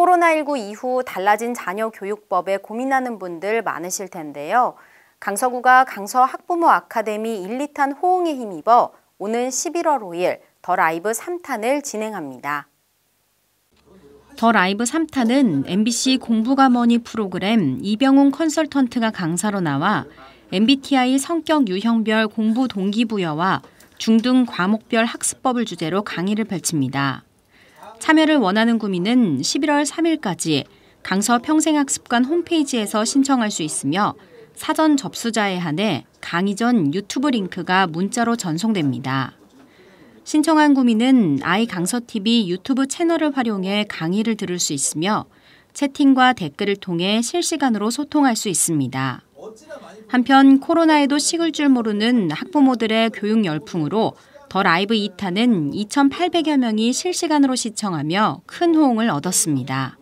코로나19 이후 달라진 자녀 교육법에 고민하는 분들 많으실 텐데요. 강서구가 강서 학부모 아카데미 1, 2탄 호응에 힘입어 오는 11월 5일 더 라이브 3탄을 진행합니다. 더 라이브 3탄은 MBC 공부가 머니 프로그램 이병웅 컨설턴트가 강사로 나와 MBTI 성격 유형별 공부 동기부여와 중등 과목별 학습법을 주제로 강의를 펼칩니다. 참여를 원하는 구민은 11월 3일까지 강서 평생학습관 홈페이지에서 신청할 수 있으며 사전 접수자에 한해 강의 전 유튜브 링크가 문자로 전송됩니다. 신청한 구민은 아이 강서 TV 유튜브 채널을 활용해 강의를 들을 수 있으며 채팅과 댓글을 통해 실시간으로 소통할 수 있습니다. 한편 코로나에도 식을 줄 모르는 학부모들의 교육 열풍으로 더 라이브 2탄은 2,800여 명이 실시간으로 시청하며 큰 호응을 얻었습니다.